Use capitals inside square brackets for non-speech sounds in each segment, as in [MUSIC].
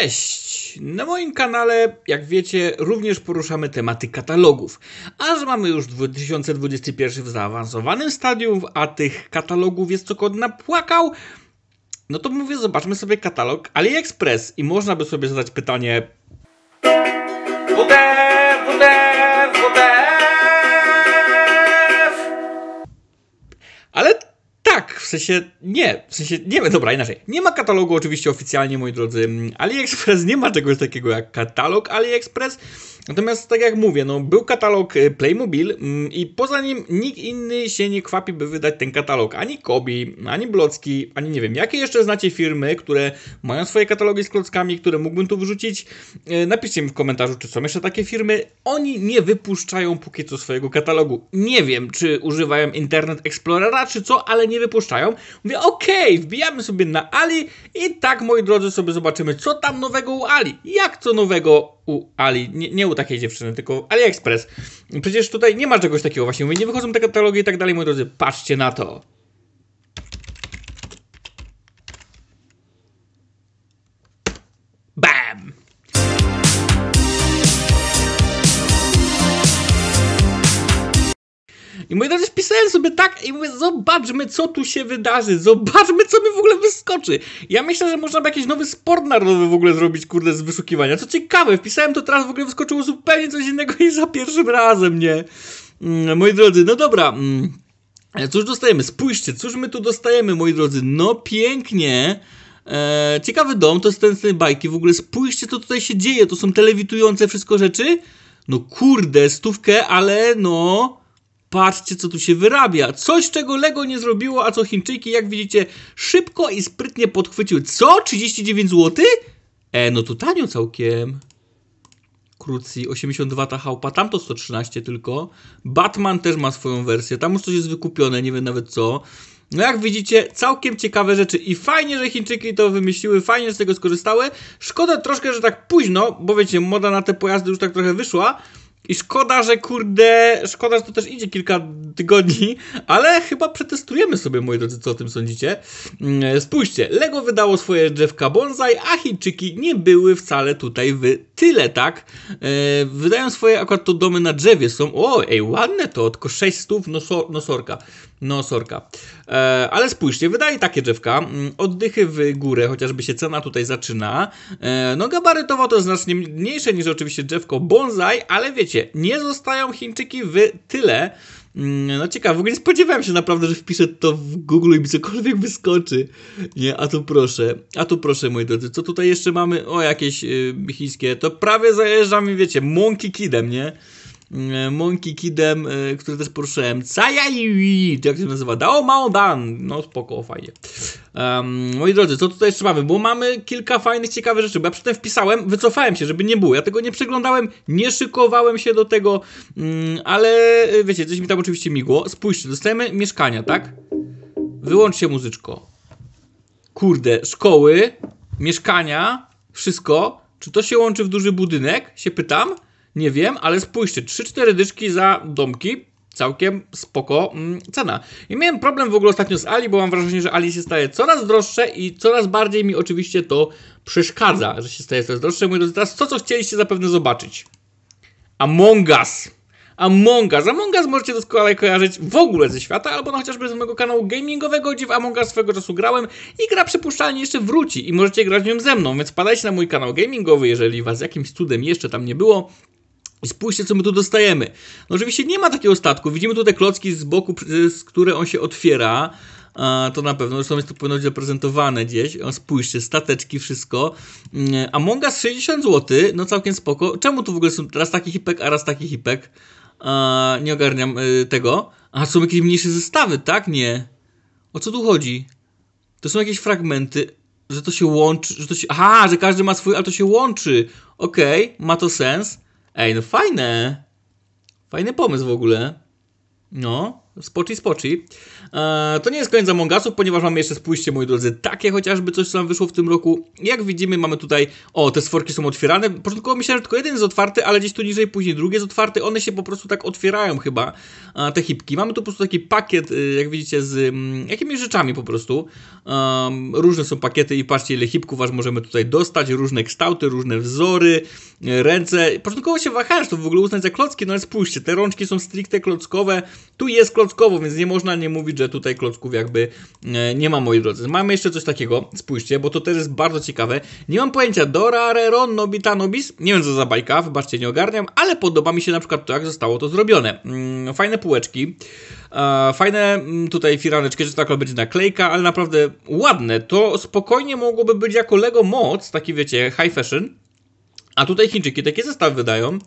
Cześć! Na moim kanale, jak wiecie, również poruszamy tematy katalogów. A że mamy już 2021 w zaawansowanym stadium, a tych katalogów jest co kod napłakał, no to mówię, zobaczmy sobie katalog AliExpress i można by sobie zadać pytanie, sensie nie, w sensie nie, dobra, inaczej. Nie ma katalogu oczywiście oficjalnie, moi drodzy. Mm, AliExpress nie ma czegoś takiego jak katalog AliExpress. Natomiast tak jak mówię, no, był katalog y, Playmobil mm, i poza nim nikt inny się nie kwapi, by wydać ten katalog. Ani Kobi, ani Blocki, ani nie wiem, jakie jeszcze znacie firmy, które mają swoje katalogi z klockami, które mógłbym tu wyrzucić. Y, napiszcie mi w komentarzu, czy są jeszcze takie firmy. Oni nie wypuszczają póki co swojego katalogu. Nie wiem, czy używają Internet Explorera, czy co, ale nie wypuszczają. Mówię, okej, okay, wbijamy sobie na Ali i tak, moi drodzy, sobie zobaczymy, co tam nowego u Ali. Jak co nowego u Ali? Nie, nie było takiej dziewczyny, tylko AliExpress. Przecież tutaj nie ma czegoś takiego właśnie. Mówię, nie wychodzą te katalogi i tak dalej, moi drodzy, patrzcie na to. I moi drodzy, wpisałem sobie tak i mówię, zobaczmy, co tu się wydarzy, zobaczmy, co mi w ogóle wyskoczy. Ja myślę, że można by jakiś nowy sport narodowy w ogóle zrobić, kurde, z wyszukiwania. Co ciekawe, wpisałem to teraz, w ogóle wyskoczyło zupełnie coś innego niż za pierwszym razem, nie? Mm, moi drodzy, no dobra... Mm, cóż dostajemy? Spójrzcie, cóż my tu dostajemy, moi drodzy? No pięknie. Eee, ciekawy dom, to jest ten z tej bajki. W ogóle spójrzcie, co tutaj się dzieje. To są telewitujące wszystko rzeczy. No kurde, stówkę, ale no... Patrzcie, co tu się wyrabia. Coś, czego Lego nie zrobiło, a co Chińczyki, jak widzicie, szybko i sprytnie podchwyciły. Co? 39 zł? E, no to tanio całkiem. Krucji, 82 ta Tam tamto 113 tylko. Batman też ma swoją wersję, tam już coś jest wykupione, nie wiem nawet co. No jak widzicie, całkiem ciekawe rzeczy i fajnie, że Chińczyki to wymyśliły, fajnie, że z tego skorzystały. Szkoda troszkę, że tak późno, bo wiecie, moda na te pojazdy już tak trochę wyszła, i szkoda, że kurde, szkoda, że to też idzie kilka tygodni, ale chyba przetestujemy sobie, moi drodzy, co o tym sądzicie. Mm, spójrzcie, Lego wydało swoje drzewka bonsai, a Chińczyki nie były wcale tutaj w tyle, tak? E, wydają swoje, akurat to domy na drzewie są. O, ej, ładne to, tylko 6 stów nosorka. No, sorka. E, ale spójrzcie, wydaje takie drzewka. Mm, oddychy w górę, chociażby się cena tutaj zaczyna. E, no, gabarytowo to znacznie mniejsze niż oczywiście drzewko bonsai, ale wiecie, nie zostają Chińczyki w tyle. Mm, no ciekawe, w ogóle nie spodziewałem się naprawdę, że wpiszę to w Google i mi cokolwiek wyskoczy. Nie, a tu proszę, a tu proszę moi drodzy, co tutaj jeszcze mamy? O, jakieś y, chińskie, to prawie zajeżdżam i wiecie, monkey kidem, nie? E, Monkey Kidem, e, który też poruszyłem. Cajajui, jak się nazywa? Dao Mao Dan. No spoko, fajnie. Um, moi drodzy, co tutaj jeszcze mamy? Bo mamy kilka fajnych, ciekawych rzeczy. Bo ja przedtem wpisałem, wycofałem się, żeby nie było. Ja tego nie przeglądałem, nie szykowałem się do tego, um, ale e, wiecie, coś mi tam oczywiście migło. Spójrzcie, dostajemy mieszkania, tak? Wyłącz się muzyczko. Kurde, szkoły, mieszkania, wszystko. Czy to się łączy w duży budynek? Się pytam. Nie wiem, ale spójrzcie, 3-4 dyszki za domki, całkiem spoko mm, cena. I miałem problem w ogóle ostatnio z Ali, bo mam wrażenie, że Ali się staje coraz droższe i coraz bardziej mi oczywiście to przeszkadza, że się staje coraz droższe. Mówię, teraz to, co chcieliście zapewne zobaczyć. Among Us. Among Us. Among Us możecie doskonale kojarzyć w ogóle ze świata, albo no chociażby z mojego kanału gamingowego, gdzie w Among Us swego czasu grałem i gra przypuszczalnie jeszcze wróci i możecie grać w nią ze mną, więc padajcie na mój kanał gamingowy, jeżeli was jakimś cudem jeszcze tam nie było. Spójrzcie, co my tu dostajemy. No oczywiście nie ma takiego statku. Widzimy tutaj klocki z boku, z które on się otwiera. To na pewno, zresztą jest to powinno być zaprezentowane gdzieś. O, spójrzcie, stateczki, wszystko. Mm, Among Us 60 zł, no całkiem spoko. Czemu tu w ogóle są raz taki hipek, a raz taki hipek? Nie ogarniam y, tego. A są jakieś mniejsze zestawy, tak? Nie. O co tu chodzi? To są jakieś fragmenty, że to się łączy, że to się... Aha, że każdy ma swój, ale to się łączy. Okej, okay, ma to sens. Ej, no fajne. Fajny pomysł w ogóle. No. Spoczy, spoczy. Eee, to nie jest koniec Among Usów, ponieważ mamy jeszcze spójrzcie, moi drodzy, takie chociażby coś, co nam wyszło w tym roku. Jak widzimy, mamy tutaj, o, te sforki są otwierane. Początkowo myślałem, że tylko jeden jest otwarty, ale gdzieś tu niżej, później drugi jest otwarty. One się po prostu tak otwierają chyba, eee, te hipki. Mamy tu po prostu taki pakiet, y, jak widzicie, z mm, jakimiś rzeczami po prostu. Eee, różne są pakiety i patrzcie, ile hipków aż możemy tutaj dostać. Różne kształty, różne wzory, e, ręce. Początkowo się wahałem, to w ogóle uznać za klocki, no ale spójrzcie, te rączki są stricte klockowe. Tu jest klockowe klockowo, więc nie można nie mówić, że tutaj klocków jakby e, nie ma, moi drodzy. Mamy jeszcze coś takiego, spójrzcie, bo to też jest bardzo ciekawe. Nie mam pojęcia, Dora, Reron, Nobita, Nobis, nie wiem co za bajka, wybaczcie, nie ogarniam, ale podoba mi się na przykład to, jak zostało to zrobione. Mm, fajne półeczki, e, fajne mm, tutaj firaneczki, że taka będzie naklejka, ale naprawdę ładne. To spokojnie mogłoby być jako Lego Moc, taki wiecie, high fashion, a tutaj Chińczyki takie zestaw wydają.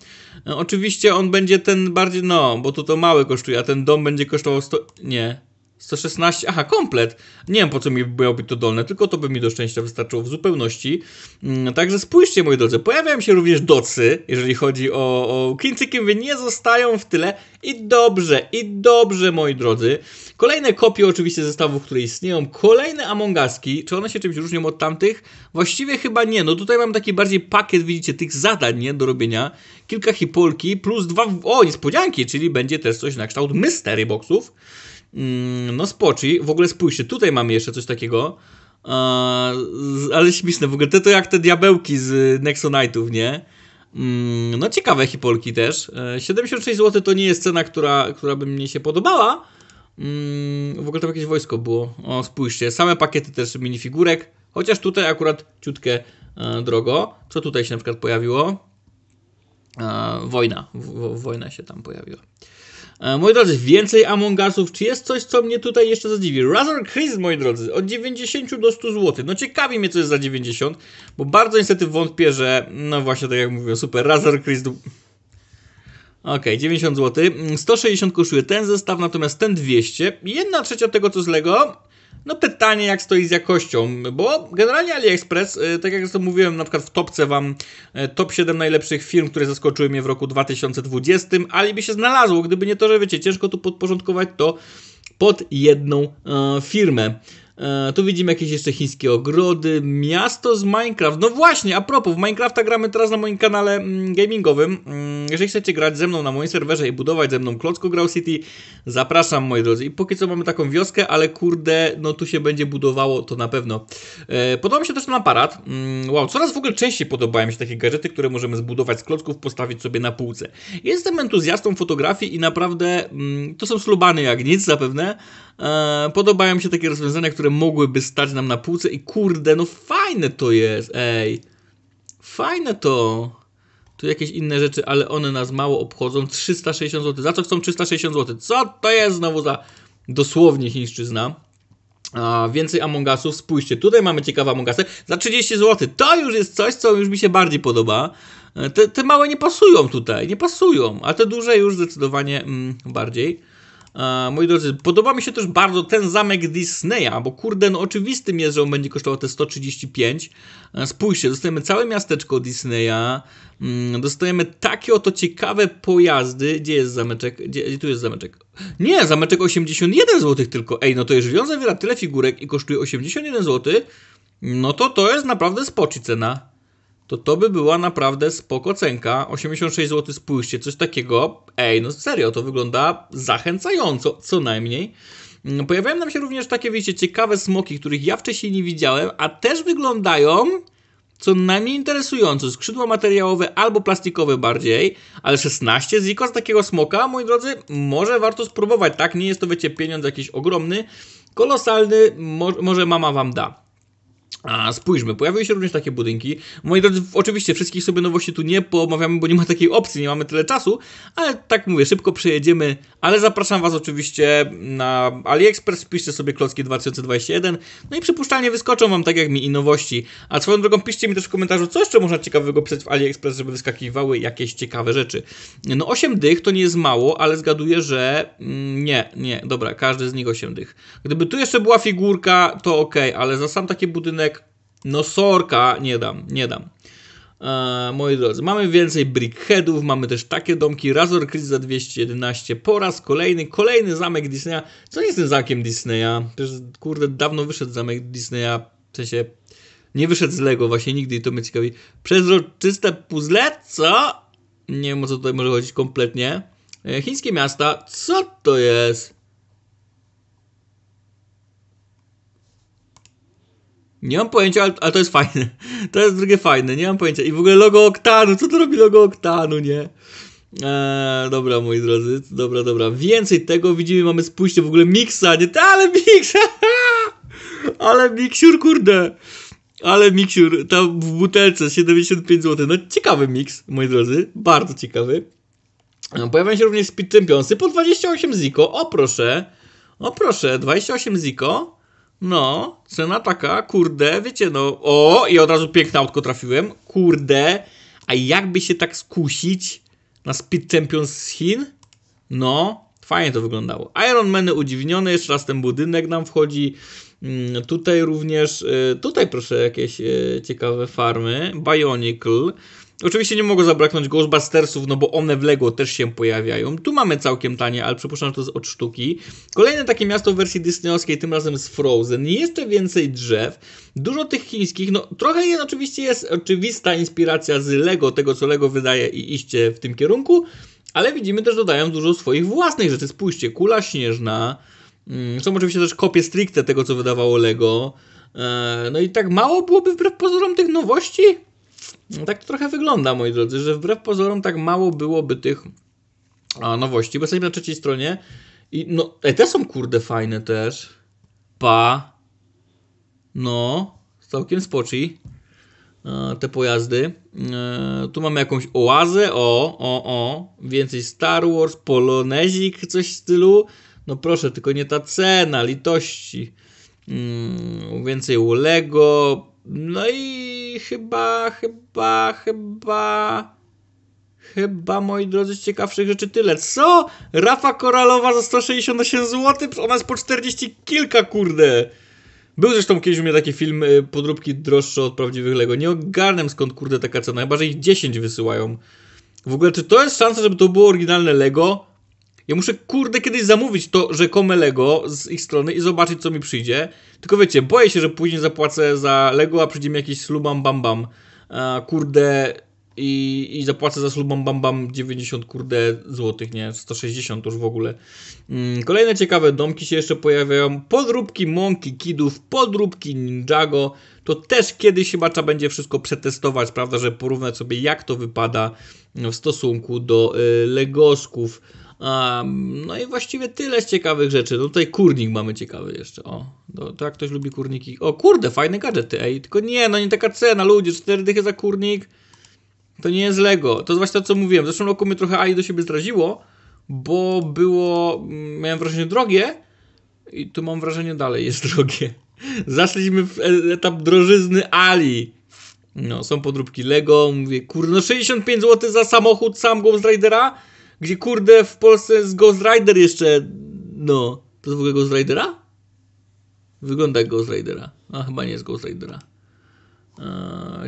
E, oczywiście on będzie ten bardziej, no, bo to to małe kosztuje, a ten dom będzie kosztował 100... Nie, 116, aha, komplet. Nie wiem, po co mi byłoby to dolne, tylko to by mi do szczęścia wystarczyło w zupełności. Mm, także spójrzcie, moi drodzy, pojawiają się również docy, jeżeli chodzi o, o Chińczyki, nie zostają w tyle i dobrze, i dobrze, moi drodzy. Kolejne kopie oczywiście zestawów, które istnieją, kolejne Amongaski, czy one się czymś różnią od tamtych? Właściwie chyba nie, no tutaj mam taki bardziej pakiet, widzicie, tych zadań, nie, do robienia. Kilka hipolki, plus dwa, o, niespodzianki, czyli będzie też coś na kształt mystery boxów. Mm, no spoczy. W ogóle spójrzcie, tutaj mamy jeszcze coś takiego. ale śmieszne w ogóle. Te to jak te diabełki z Nexonite'ów, nie? Mm, no ciekawe hipolki też. 76 e, zł to nie jest cena, która, która by mnie się podobała. Mm, w ogóle to jakieś wojsko było. O, spójrzcie. Same pakiety też minifigurek. Chociaż tutaj akurat ciutkę e, drogo. Co tutaj się na przykład pojawiło? E, wojna. wojna się tam pojawiła. E, moi drodzy, więcej Among Usów. Czy jest coś, co mnie tutaj jeszcze zadziwi? Razor Chris, moi drodzy, od 90 do 100 zł. No ciekawi mnie, co jest za 90, bo bardzo niestety wątpię, że... No właśnie, tak jak mówiłem, super. Razor Chris... Do... Okej, okay, 90 zł. 160 kosztuje ten zestaw, natomiast ten 200. Jedna trzecia tego, co z Lego. No pytanie, jak stoi z jakością, bo generalnie AliExpress, y, tak jak to mówiłem na przykład w topce wam, y, top 7 najlepszych firm, które zaskoczyły mnie w roku 2020, Ali by się znalazło, gdyby nie to, że wiecie, ciężko tu podporządkować to pod jedną e, firmę. E, tu widzimy jakieś jeszcze chińskie ogrody, miasto z Minecraft. No właśnie, a propos, w Minecrafta gramy teraz na moim kanale mm, gamingowym. Mm, jeżeli chcecie grać ze mną na moim serwerze i budować ze mną klocku Grow City, zapraszam moi drodzy. I póki co mamy taką wioskę, ale kurde, no tu się będzie budowało to na pewno. E, podoba mi się też ten aparat. Mm, wow, coraz w ogóle częściej podobają mi się takie gadżety, które możemy zbudować z klocków, postawić sobie na półce. Jestem entuzjastą fotografii i naprawdę to są slubany jak nic zapewne. E, podobają mi się takie rozwiązania, które które mogłyby stać nam na półce i kurde, no fajne to jest, ej. Fajne to. Tu jakieś inne rzeczy, ale one nas mało obchodzą. 360 zł. Za co chcą 360 zł? Co to jest znowu za dosłownie chińszczyzna? A, więcej Amongasów, spójrzcie, tutaj mamy ciekawe Amongasy za 30 zł. To już jest coś, co już mi się bardziej podoba. E, te, te małe nie pasują tutaj, nie pasują, a te duże już zdecydowanie mm, bardziej. E, moi drodzy, podoba mi się też bardzo ten zamek Disneya, bo kurde, no oczywistym jest, że on będzie kosztował te 135. E, spójrzcie, dostajemy całe miasteczko Disneya, mm, dostajemy takie oto ciekawe pojazdy. Gdzie jest zameczek? Gdzie, tu jest zameczek? Nie, zameczek 81 zł tylko. Ej, no to jeżeli on zawiera tyle figurek i kosztuje 81 zł, no to to jest naprawdę spoczy cena to to by była naprawdę spoko cenka. 86 zł, spójrzcie, coś takiego. Ej, no serio, to wygląda zachęcająco, co najmniej. Mm, pojawiają nam się również takie, wiecie, ciekawe smoki, których ja wcześniej nie widziałem, a też wyglądają co najmniej interesująco. Skrzydła materiałowe albo plastikowe bardziej, ale 16 ziko z takiego smoka, moi drodzy, może warto spróbować, tak? Nie jest to, wiecie, pieniądz jakiś ogromny, kolosalny, mo może mama wam da. A spójrzmy, pojawiły się również takie budynki. Moi drodzy, oczywiście wszystkich sobie nowości tu nie pomawiamy, bo nie ma takiej opcji, nie mamy tyle czasu, ale tak mówię, szybko przejedziemy. Ale zapraszam Was oczywiście na AliExpress, piszcie sobie klocki 2021, no i przypuszczalnie wyskoczą Wam tak jak mi i nowości. A swoją drogą piszcie mi też w komentarzu, co jeszcze można ciekawego pisać w AliExpress, żeby wyskakiwały jakieś ciekawe rzeczy. No 8 dych to nie jest mało, ale zgaduję, że mm, nie, nie, dobra, każdy z nich 8 dych. Gdyby tu jeszcze była figurka, to ok, ale za sam taki budynek no sorka, nie dam, nie dam. Eee, moi drodzy, mamy więcej brickheadów, mamy też takie domki. Razor Creek za 211 po raz kolejny, kolejny zamek Disneya. Co jest z tym zamkiem Disneya? Przecież, kurde, dawno wyszedł zamek Disneya, w sensie nie wyszedł z Lego właśnie nigdy i to mnie ciekawi. Przezroczyste puzzle? Co? Nie wiem o co tutaj może chodzić kompletnie. E, chińskie miasta? Co to jest? Nie mam pojęcia, ale, ale to jest fajne. [LAUGHS] To jest drugie fajne, nie mam pojęcia. I w ogóle logo Oktanu, co to robi logo Oktanu, nie? Eee, dobra, moi drodzy, dobra, dobra. Więcej tego widzimy, mamy spójrzcie w ogóle Mixa, nie? Ta, ale Mix! [LAUGHS] ale mixur, kurde! Ale mixur, tam w butelce 75 zł. No ciekawy mix, moi drodzy, bardzo ciekawy. Eee, pojawiają się również Speed Championcy po 28 ziko. O proszę, o proszę, 28 ziko. No, cena taka, kurde, wiecie, no, o, i od razu piękne autko trafiłem, kurde, a jakby się tak skusić na Speed Champions z Chin? No, fajnie to wyglądało. Iron Man udziwnione, jeszcze raz ten budynek nam wchodzi, mm, tutaj również, y, tutaj proszę jakieś y, ciekawe farmy, Bionicle, Oczywiście nie mogę zabraknąć Ghostbustersów, no bo one w Lego też się pojawiają. Tu mamy całkiem tanie, ale przypuszczam, że to jest od sztuki. Kolejne takie miasto w wersji disneyowskiej, tym razem z Frozen. Jeszcze więcej drzew, dużo tych chińskich. No trochę jest oczywiście jest oczywista inspiracja z Lego, tego co Lego wydaje i iście w tym kierunku. Ale widzimy też dodają dużo swoich własnych rzeczy. Spójrzcie, kula śnieżna. Mm, są oczywiście też kopie stricte tego, co wydawało Lego. E, no i tak mało byłoby wbrew pozorom tych nowości? No tak to trochę wygląda, moi drodzy, że wbrew pozorom tak mało byłoby tych nowości, bo jesteśmy na trzeciej stronie i no, e, te są kurde fajne też. Pa. No, całkiem spoczy e, te pojazdy. E, tu mamy jakąś oazę, o, o, o, więcej Star Wars, Polonezik, coś w stylu. No proszę, tylko nie ta cena, litości. Mm, więcej Lego, no i chyba, chyba, chyba... Chyba, moi drodzy, z ciekawszych rzeczy tyle. Co? Rafa Koralowa za 168 zł? Ona jest po 40 kilka, kurde. Był zresztą kiedyś u mnie taki film, y, podróbki droższe od prawdziwych Lego. Nie ogarnę skąd, kurde, taka cena. Chyba, że ich 10 wysyłają. W ogóle, czy to jest szansa, żeby to było oryginalne Lego? Ja muszę, kurde, kiedyś zamówić to rzekome Lego z ich strony i zobaczyć, co mi przyjdzie. Tylko wiecie, boję się, że później zapłacę za Lego, a przyjdzie mi jakiś slubam bam bam. A, kurde, i, i zapłacę za slubam bam bam 90 kurde złotych, nie? 160 już w ogóle. Mm, kolejne ciekawe domki się jeszcze pojawiają. Podróbki Monkey Kidów, podróbki Ninjago. To też kiedyś chyba trzeba będzie wszystko przetestować, prawda? Że porównać sobie jak to wypada w stosunku do y, Legosków no i właściwie tyle z ciekawych rzeczy. No tutaj kurnik mamy ciekawy jeszcze. O, to, to jak ktoś lubi kurniki. O kurde, fajne gadżety, ej. Tylko nie, no nie taka cena, ludzie, 4 dychy za kurnik. To nie jest Lego. To jest właśnie to, co mówiłem. W zeszłym roku mnie trochę AI do siebie zdraziło, bo było, mm, miałem wrażenie, drogie i tu mam wrażenie, dalej jest [LAUGHS] drogie. Zaszliśmy w e, etap drożyzny Ali. No, są podróbki Lego, mówię, kurde, no 65 zł za samochód sam Ghost Ridera? Gdzie kurde w Polsce jest Ghost Rider jeszcze. No. To jest w ogóle Ghost Ridera? Wygląda jak Ghost Ridera. A chyba nie jest Ghost Ridera. Eee,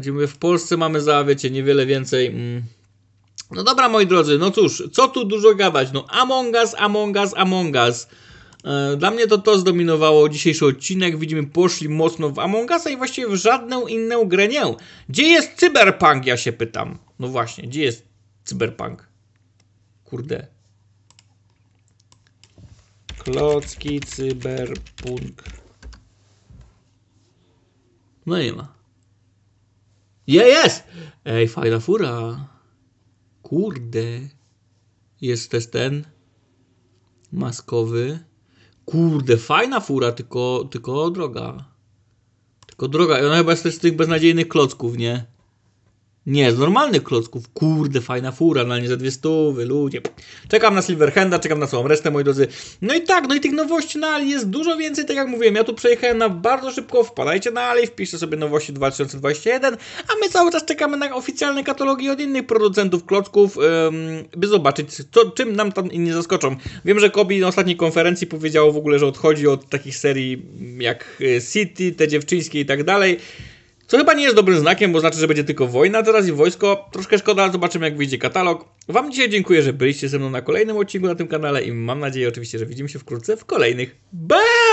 gdzie mówię, w Polsce mamy za, wiecie, niewiele więcej. Mm. No dobra, moi drodzy, no cóż, co tu dużo gadać? No, Among Us, Among Us, Among Us. E, dla mnie to to zdominowało dzisiejszy odcinek. Widzimy, poszli mocno w Among Usa i właściwie w żadną inną grę nie. Gdzie jest cyberpunk, ja się pytam. No właśnie, gdzie jest cyberpunk? Kurde. Klocki, cyberpunk. No nie ma. Je, jest! Ej, fajna fura. Kurde. Jest też ten maskowy. Kurde, fajna fura, tylko, tylko droga. Tylko droga. I ona chyba jest też z tych beznadziejnych klocków, nie? Nie, z normalnych klocków. Kurde, fajna fura, no nie za dwie stówy, ludzie. Czekam na Silverhanda, czekam na całą resztę, moi drodzy. No i tak, no i tych nowości na Ali jest dużo więcej, tak jak mówiłem. Ja tu przejechałem na bardzo szybko, wpadajcie na Ali, wpiszcie sobie nowości 2021, a my cały czas czekamy na oficjalne katalogi od innych producentów klocków, ym, by zobaczyć, co, czym nam tam inni zaskoczą. Wiem, że Kobi na ostatniej konferencji powiedział w ogóle, że odchodzi od takich serii jak y, City, te dziewczyńskie i tak dalej co chyba nie jest dobrym znakiem, bo znaczy, że będzie tylko wojna teraz i wojsko. Troszkę szkoda, zobaczymy jak wyjdzie katalog. Wam dzisiaj dziękuję, że byliście ze mną na kolejnym odcinku na tym kanale i mam nadzieję oczywiście, że widzimy się wkrótce w kolejnych. Bye!